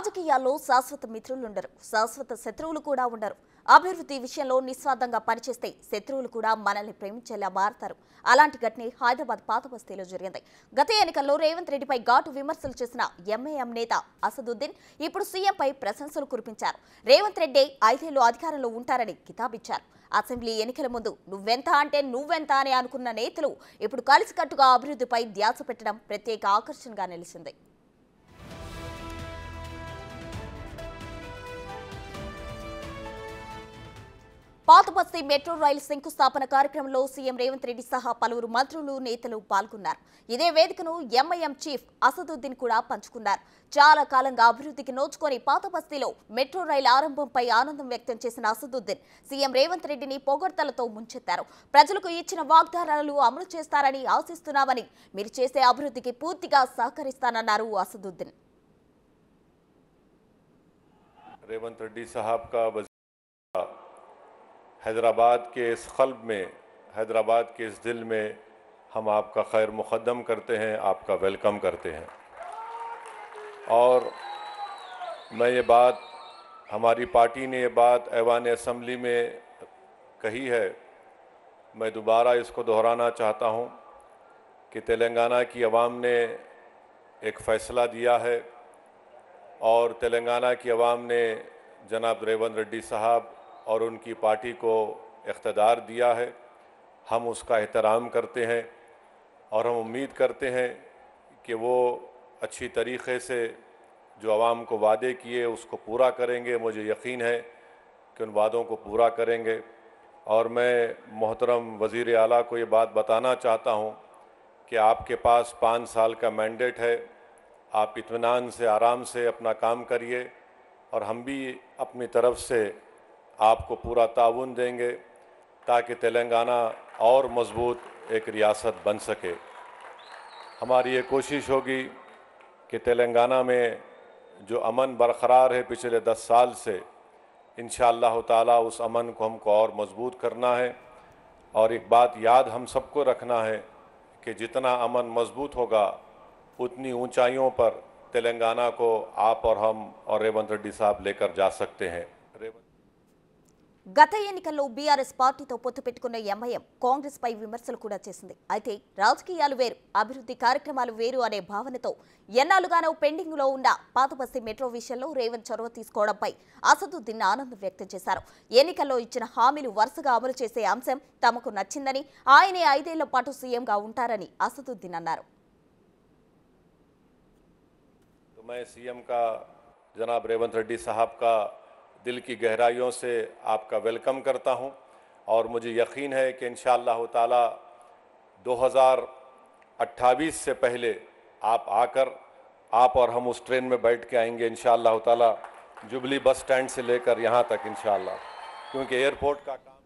రాజకీయాల్లో శాశ్వత మిత్రులుండరు శాశ్వత శత్రువులు కూడా ఉండరు అభివృద్ధి విషయంలో నిస్వార్థంగా పనిచేస్తే శత్రువులు కూడా మనల్ని ప్రేమించేలా మారతారు అలాంటి ఘటన హైదరాబాద్ పాత బస్తీలో జరిగింది గత ఎన్నికల్లో రేవంత్ రెడ్డిపై ఘాటు విమర్శలు చేసిన ఎంఏఎం నేత అసదుద్దీన్ ఇప్పుడు సీఎంపై ప్రశంసలు కురిపించారు రేవంత్ రెడ్డి ఐదేళ్లు అధికారంలో ఉంటారని కితాబిచ్చారు అసెంబ్లీ ఎన్నికల ముందు నువ్వెంత అంటే నువ్వెంత అని అనుకున్న నేతలు ఇప్పుడు కలిసికట్టుగా అభివృద్ధిపై ధ్యాస పెట్టడం ప్రత్యేక ఆకర్షణగా నిలిచింది పాతబస్తి మెట్రో రైలు శంకుస్థాపన కార్యక్రమంలో సీఎం రేవంత్ రెడ్డి సహా పలువురు మంత్రులు నేతలు పాల్గొన్నారు ఇదే వేదికను ఎంఐఎం చీఫ్ అసదుద్దీన్ కూడా పంచుకున్నారు చాలా కాలంగా అభివృద్ధికి నోచుకొని పాతబస్తీలో మెట్రో రైలు ఆరంభంపై ఆనందం వ్యక్తం చేసిన అసదుద్దీన్ సీఎం రేవంత్ రెడ్డిని పొగడ్తలతో ముంచెత్తారు ప్రజలకు ఇచ్చిన వాగ్దానాలు అమలు చేస్తారని ఆశిస్తున్నామని మీరు చేసే అభివృద్ధికి పూర్తిగా సహకరిస్తానన్నారు అసదుద్దీన్ రేవంత్ రెడ్డి हैदराबाद के इस कल्ब में हैदराबाद के इस दिल में हम आपका खैर मुकदम करते हैं आपका वेलकम करते हैं और मैं ये बात हमारी पार्टी ने ये बात ऐवान असम्बली में कही है मैं दोबारा इसको दोहराना चाहता हूँ कि तेलंगाना की आवाम ने एक फ़ैसला दिया है और तेलंगाना की आवाम ने जनाब रेवंत रेड्डी साहब और उनकी पार्टी को इकतदार दिया है हम उसका एहतराम करते हैं और हम उम्मीद करते हैं कि वो अच्छी तरीक़े से जो आवाम को वादे किए उसको पूरा करेंगे मुझे यकीन है कि उन वादों को पूरा करेंगे और मैं मोहतरम वज़ी अली को ये बात बताना चाहता हूँ कि आपके पास पाँच साल का मैंडेट है आप इतमान से आराम से अपना काम करिए और हम भी अपनी तरफ से आपको पूरा ताउन देंगे ताकि तेलंगाना और मजबूत एक रियासत बन सके हमारी ये कोशिश होगी कि तेलंगाना में जो अमन बरकरार है पिछले दस साल से इन ताला उस अमन को हमको और मजबूत करना है और एक बात याद हम सबको रखना है कि जितना अमन मजबूत होगा उतनी ऊंचाइयों पर तेलंगाना को आप और हम और रेवंत रेड्डी साहब लेकर जा सकते हैं रेवंत గత ఎన్నికల్లో బీఆర్ఎస్ పార్టీతో పొత్తు పెట్టుకున్న ఎంఐఎం కాంగ్రెస్ పై విమర్శలు కూడా చేసింది అయితే రాజకీయాలు వేరు అభివృద్ధి కార్యక్రమాలు వేరు అనే భావనతో ఎన్నాలుగానో పెండింగ్ లో ఉన్న పాతబస్తి మెట్రో విషయంలో రేవంత్ చొరవ తీసుకోవడంపై అసదుద్దీన్ ఆనందం వ్యక్తం చేశారు ఎన్నికల్లో ఇచ్చిన హామీలు వరుసగా అమలు చేసే అంశం తమకు నచ్చిందని ఆయనే ఐదేళ్ల పాటు సీఎంగా ఉంటారని అసదుద్దీన్ అన్నారు జనాబ్ రేవంత్ రెడ్డి కా दिल की गहराइयों से आपका वेलकम करता हूं और मुझे यकीन है कि इन ताला 2028 से पहले आप आकर आप और हम उस ट्रेन में बैठ के आएंगे इन ताला जुबली बस स्टैंड से लेकर यहाँ तक इन क्योंकि एयरपोर्ट का काम